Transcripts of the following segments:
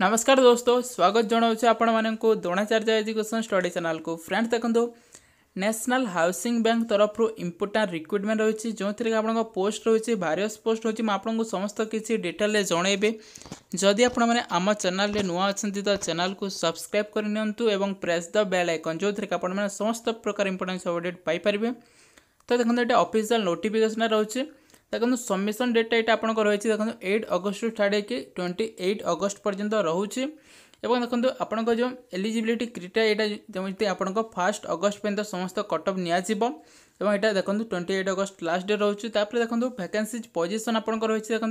ନମସ୍କାର ଦୋସ୍ତ ସ୍ୱାଗତ ଜଣାଉଛି ଆପଣମାନଙ୍କୁ ଦ୍ରୋଣାଚାର୍ଯ୍ୟ ଏଜୁକେସନ୍ ଷ୍ଟଡ଼ି ଚ୍ୟାନେଲ୍କୁ ଫ୍ରେଣ୍ଡସ୍ ଦେଖନ୍ତୁ ନ୍ୟାସନାଲ୍ ହାଉସିଂ ବ୍ୟାଙ୍କ ତରଫରୁ ଇମ୍ପୋର୍ଟାଣ୍ଟ ରିକ୍ରୁଟମେଣ୍ଟ ରହିଛି ଯେଉଁଥିରେକି ଆପଣଙ୍କ ପୋଷ୍ଟ ରହିଛି ଭାରିୟସ୍ ପୋଷ୍ଟ ରହିଛି ମୁଁ ଆପଣଙ୍କୁ ସମସ୍ତ କିଛି ଡିଟେଲରେ ଜଣାଇବି ଯଦି ଆପଣମାନେ ଆମ ଚ୍ୟାନେଲରେ ନୂଆ ଅଛନ୍ତି ତ ଚ୍ୟାନେଲକୁ ସବସ୍କ୍ରାଇବ୍ କରିନିଅନ୍ତୁ ଏବଂ ପ୍ରେସ୍ ଦ ବେଲ୍ ଆଇକନ୍ ଯେଉଁଥିରେକି ଆପଣମାନେ ସମସ୍ତ ପ୍ରକାର ଇମ୍ପୋର୍ଟାନ୍ସ ଅପଡ଼େଟ୍ ପାଇପାରିବେ ତ ଦେଖନ୍ତୁ ଏଇଟା ଅଫିସିଆଲ୍ ନୋଟିଫିକେସନ୍ ରହୁଛି দেখুন সবমিশন ডেটটা এটা আপনার রয়েছে দেখুন এইট অগস্ট স্টার্ট হয়েকি টোয়েন্টি এইট অগস্ট পর্যন্ত রয়েছে এবং দেখুন আপনার যে এলিজিবিলিটি ক্রিটেরিয়া এটা যেমনি আপনার ফার্স্ট অগস্ট পর্যন্ত সমস্ত কট অফ নিয়াযিব এবং এটা দেখুন twenty eight August last day রয়েছে তাপরে দেখুন ভ্যাকেন্সিজ পজিশন আপনার রয়েছে দেখুন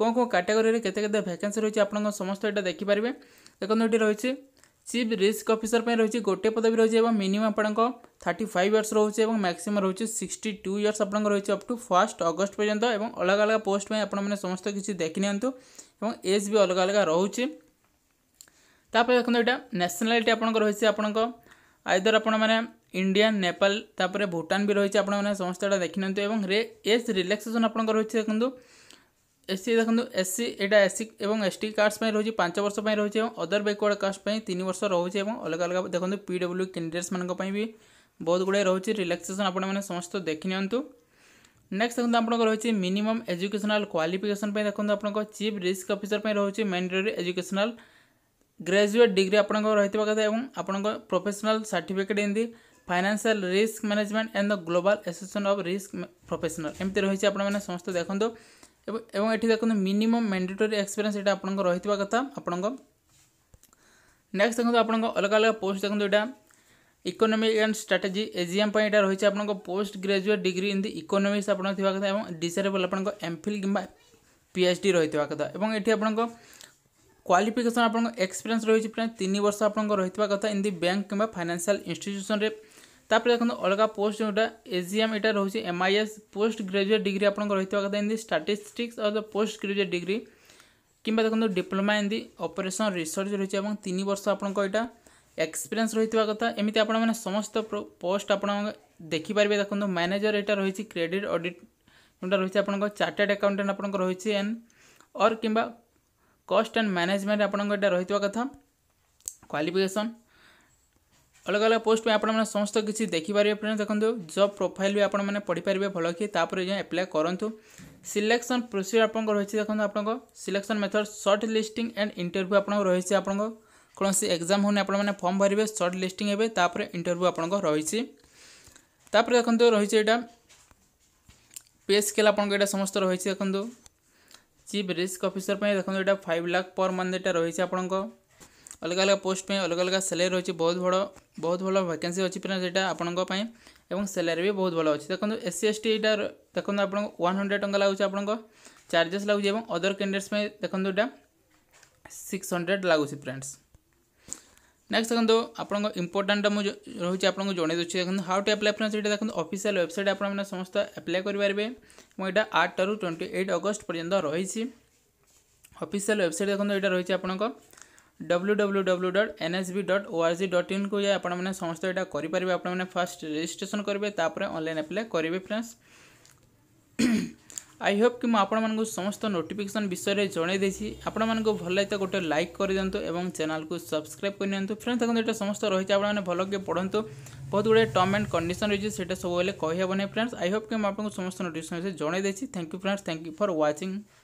কোন কোন ক্যাটেগোরি কেতে কেতে ভ্যাকেন্সি রয়েছে আপনার সমস্ত এটা দেখিপারে দেখুন এটি রয়েছে চিফ রিস্ক অফিসর রয়েছে গোটে পদবী রয়েছে এবং মিনিমম আপনার থার্টি ফাইভ ইয়ার্স রয়েছে এবং ম্যাক্সিমম রয়েছে সিক্সটি টু ইয়ার্স আপনার রয়েছে অপ টু ফার্স্ট অগস্ট পর্যন্ত এবং অলগা অলগা পোস্ট আপনার সমস্ত কিছু দেখি নিহত এবং এজ বি অলগা অলগা রয়েছে তাপরে দেখুন এটা ন্যাশনালিটি আপনার রয়েছে আপনার আইদর আপনার মানে ইন্ডিয়ান নেপাল তাপরে ভুটান বি রয়েছে আপনার সমস্ত এটা দেখি নিহত এবং এজ রিল্যাক্সেসন আপনার রয়েছে দেখুন এসসি দেখুন এসসি এটা এসসি এবং এসটি কাস্ট পাই রয়েছে পাঁচ বর্ষ পাই রয়েছে এবং অদর ব্যাকওয়ার্ড কাস্ট পাই তিন বর্ষ রয়েছে এবং অলগা অলগা দেখুন পিডব্লু ক্যান্ডিডেটস মানক পাই বি বহুত গুড়াই রয়েছে রিল্যাক্সেসন আপনার মানে সমস্ত দেখি নিয়ন্তু নেক্সট দেখুন আপনার রয়েছে মিনিমম এজুকেশনাল কোয়ালিফিকেসন পাই দেখুন আপনার চিফ রিস্ক অফিসর পাই রয়েছে ম্যান্ডেটরি এজুকেশনাল গ্রাজুয়েট ডিগ্রি আপনার রয়েছে কথা এবং আপনার professional certificate in the financial risk management and the global association of risk professional এমতি রয়েছে আপনার সমস্ত দেখুন এবং এটি দেখুন মিনিমম ম্যান্ডেটোরি এক্সপিরিয়েন্স এটা আপনার রয়েছে কথা আপনার নেক্সট দেখুন আপনার অলগা অলগা পোস্ট দেখুন এটা ইকোনোমিক অ্যান্ড স্ট্রাটেজি এজিএম এটা রয়েছে আপনার post graduate degree in the economics আপনার থাকা কথা এবং ডিসারেবল আপনার এমফিল কিংবা পিএচডি রয়েছে কথা এবং এটি আপনার କ୍ୱାଲିଫିକେସନ୍ ଆପଣଙ୍କ ଏକ୍ସପିରିଏନ୍ସ ରହିଛି ପ୍ରାୟ ତିନି ବର୍ଷ ଆପଣଙ୍କ ରହିଥିବା କଥା ଇନ୍ ଦି ବ୍ୟାଙ୍କ କିମ୍ବା ଫାଇନାନ୍ସିଆଲ ଇନଷ୍ଟିଚ୍ୟୁସନରେ तापर देखो अलग पोस्ट जोटा एजीएम यहाँ रोचे M I S post graduate degree आपत स्टाटिस्टिक्स और पोस्ट ग्राजुएट डिग्री कि देखो diploma in the operation research रही है तीन वर्ष आपटा एक्सपीरियंस रही कथ एम आपने समस्त पोस्ट आप देखिपर देखो मैनेजर यहाँ रही क्रेडिट अडिट जोटा रही है चार्टेड आकाउंटाट आप रही एंड और कि कॉस्ट एंड मैनेजमेंट आपटा रही कथ क्वाफिकेसन अलग अलग पोस्ट में आपने समस्त किसी देखिपारे देखते जब प्रोफाइल भी आपने पढ़ीपारे भल कि एप्लाय करूँ सिलेक्शन प्रोसीजर आप रही देखते आप selection method short listing and interview आप रही आप कौन से एग्जाम होने आप फर्म भरवे सर्ट लिस्टिंग हे इंटरव्यू आप रही देखते रही पे स्केल आप समस्त रही देखते चीफ रिस्क अफिसर देखते यहाँ फाइव लाख पर मंथ यहाँ रही आप अलग अलग पोस्ट में अलग अलग सैलरी रही बहुत बड़ा बहुत भल भैकेन्सी अच्छी फ्रेंड्स यहाँ सैलरी भी बहुत भल अच्छे देखो एस सी एस टी यहाँ देखो आप वन हंड्रेड टाँग लगुच आप चार्जेस लगुच अदर कैंडिडेट्स देखो यहाँ सिक्स हंड्रेड लगुच फ्रेंड्स नेक्स्ट देखो आप इम्पोर्टाटा मुझे रोचे आपको जन दूसरी देखो हाउ टू आप्लाय फ्रेंड्स ये देखो अफिसीआल वेबसाइट आप समस्त एप्लाय करेंगे और यहाँ आठ टू ट्वेंटी एट अगस्ट पर्यटन रही अफिसीआल वेबसाइट देखो यहाँ रही आपंकर W W W dot N S B dot O R G ଡଟ୍ ଇନ୍କୁ ଯାଇ ଆପଣମାନେ ସମସ୍ତ ଏଇଟା କରିପାରିବେ ଆପଣମାନେ ଫାଷ୍ଟ ରେଜିଷ୍ଟ୍ରେସନ୍ କରିବେ ତାପରେ ଅନଲାଇନ୍ ଆପ୍ଲାଏ କରିବେ ଫ୍ରେଣ୍ଡସ୍ ଆଇ ହୋପ୍ କି ମୁଁ ଆପଣମାନଙ୍କୁ ସମସ୍ତ ନୋଟିଫିକେସନ୍ ବିଷୟରେ ଜଣାଇ ଦେଇଛି ଆପଣମାନଙ୍କୁ ଭଲ ଲାଗିଥାଏ ଗୋଟେ ଲାଇକ୍ କରିଦିଅନ୍ତୁ ଏବଂ ଚ୍ୟାନେଲ୍କୁ ସବସ୍କ୍ରାଇବ୍ କରିନିଅନ୍ତୁ ଫ୍ରେଣ୍ଡ ଦେଖନ୍ତୁ ଏଇଟା ସମସ୍ତ ରହିଛି ଆପଣମାନେ ଭଲକି ପଢ଼ନ୍ତୁ ବହୁତ ଗୁଡ଼ିଏ ଟର୍ମ ଆଣ୍ଡ କଣ୍ଡିସନ୍ ରହିଛି ସେଇଟା ସବୁବେଳେ କହିହେବ ନାହିଁ ଫ୍ରେଣ୍ଡସ୍ ଆଇ ହୋପ୍ କି ମୁଁ ଆପଣଙ୍କୁ ସମସ୍ତ ନୋଟିଫିକେସନ୍ ବିଷୟରେ ଜଣାଇ ଦେଇଛି thank you friends thank you for watching